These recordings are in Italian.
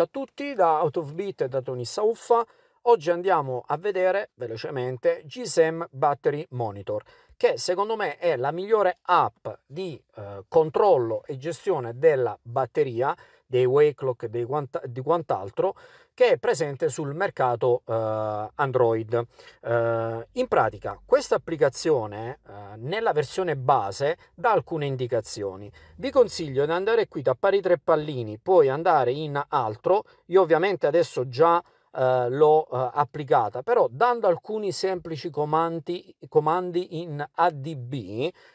Ciao a tutti da Out of Beat e da Tony Sauffa. Oggi andiamo a vedere velocemente GSM Battery Monitor, che secondo me è la migliore app di eh, controllo e gestione della batteria dei Wayclock e quant- di quant'altro che è presente sul mercato eh, Android. Eh, in pratica, questa applicazione eh, nella versione base dà alcune indicazioni. Vi consiglio di andare qui, tappare i tre pallini, poi andare in altro. Io ovviamente adesso già eh, l'ho eh, applicata, però dando alcuni semplici comandi, comandi in ADB,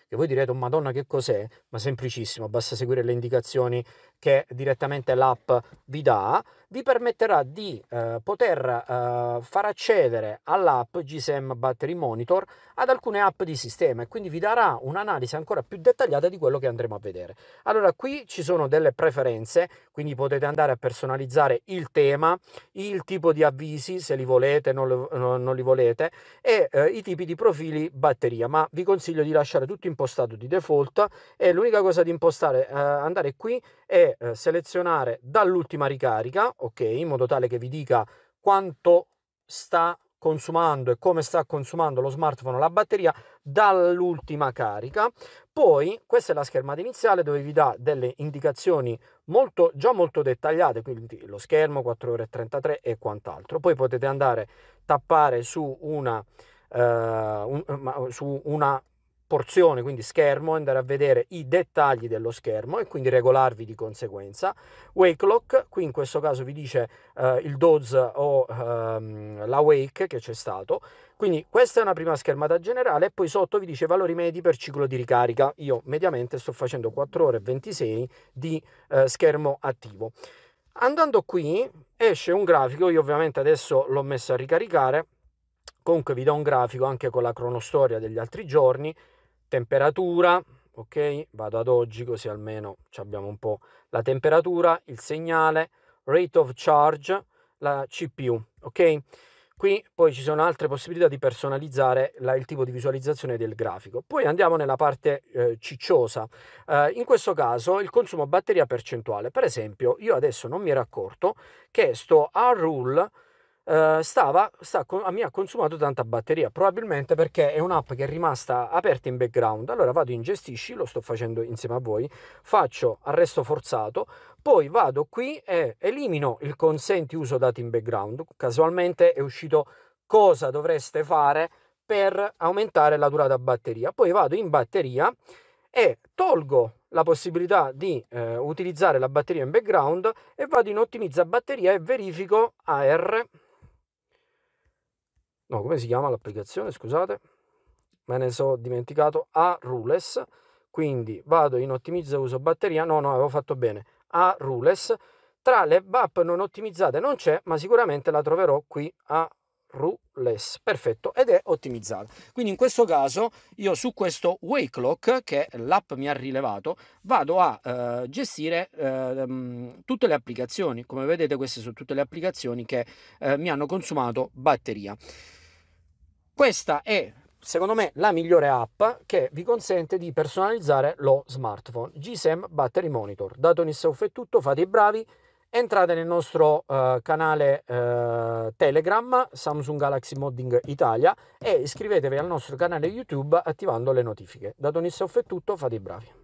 che voi direte, oh, madonna che cos'è, ma semplicissimo, basta seguire le indicazioni che direttamente l'app vi dà, vi permetterà di eh, poter eh, far accedere all'app GSM Battery Monitor ad alcune app di sistema e quindi vi darà un'analisi ancora più dettagliata di quello che andremo a vedere. Allora qui ci sono delle preferenze, quindi potete andare a personalizzare il tema, il tipo tipo di avvisi, se li volete, non, lo, non li volete, e eh, i tipi di profili batteria, ma vi consiglio di lasciare tutto impostato di default e l'unica cosa da impostare, eh, andare qui e eh, selezionare dall'ultima ricarica, ok, in modo tale che vi dica quanto sta consumando e come sta consumando lo smartphone la batteria dall'ultima carica. Poi questa è la schermata iniziale dove vi dà delle indicazioni molto, già molto dettagliate, quindi lo schermo 4 4,33 e quant'altro. Poi potete andare a tappare su una, eh, un, su una porzione, quindi schermo, andare a vedere i dettagli dello schermo e quindi regolarvi di conseguenza. Wake lock, qui in questo caso vi dice eh, il DOZ o ehm, la wake che c'è stato. Quindi questa è una prima schermata generale e poi sotto vi dice valori medi per ciclo di ricarica. Io mediamente sto facendo 4 ore e 26 di eh, schermo attivo. Andando qui esce un grafico, io ovviamente adesso l'ho messo a ricaricare, comunque vi do un grafico anche con la cronostoria degli altri giorni temperatura, ok? Vado ad oggi così almeno abbiamo un po' la temperatura, il segnale, rate of charge, la CPU, ok? Qui poi ci sono altre possibilità di personalizzare la, il tipo di visualizzazione del grafico. Poi andiamo nella parte eh, cicciosa. Eh, in questo caso il consumo batteria percentuale. Per esempio, io adesso non mi ero accorto che sto a rule Ehm, stava, sta, mi ha consumato tanta batteria, probabilmente perché è un'app che è rimasta aperta in background. Allora vado in gestisci, lo sto facendo insieme a voi, faccio arresto forzato, poi vado qui e elimino il consenti uso dati in background. Casualmente è uscito cosa dovreste fare per aumentare la durata batteria. Poi vado in batteria e tolgo la possibilità di eh, utilizzare la batteria in background e vado in ottimizza batteria e verifico AR no, come si chiama l'applicazione? Scusate, me ne sono dimenticato. A Rules. Quindi vado in ottimizza uso batteria. No, no, avevo fatto bene. A Rules. Tra le BAP non ottimizzate non c'è, ma sicuramente la troverò qui a Rules. Perfetto, ed è ottimizzata. Quindi in questo caso io su questo Wayclock, che l'app mi ha rilevato, vado a eh, gestire eh, mm, tutte le applicazioni. Come vedete queste sono tutte le applicazioni che eh, mi hanno consumato batteria. Questa è, secondo me, la migliore app che vi consente di personalizzare lo smartphone. GSM Battery Monitor. dato Tony Self è tutto, fate i bravi. Entrate nel nostro uh, canale uh, Telegram, Samsung Galaxy Modding Italia, e iscrivetevi al nostro canale YouTube attivando le notifiche. dato Tony Self è tutto, fate i bravi.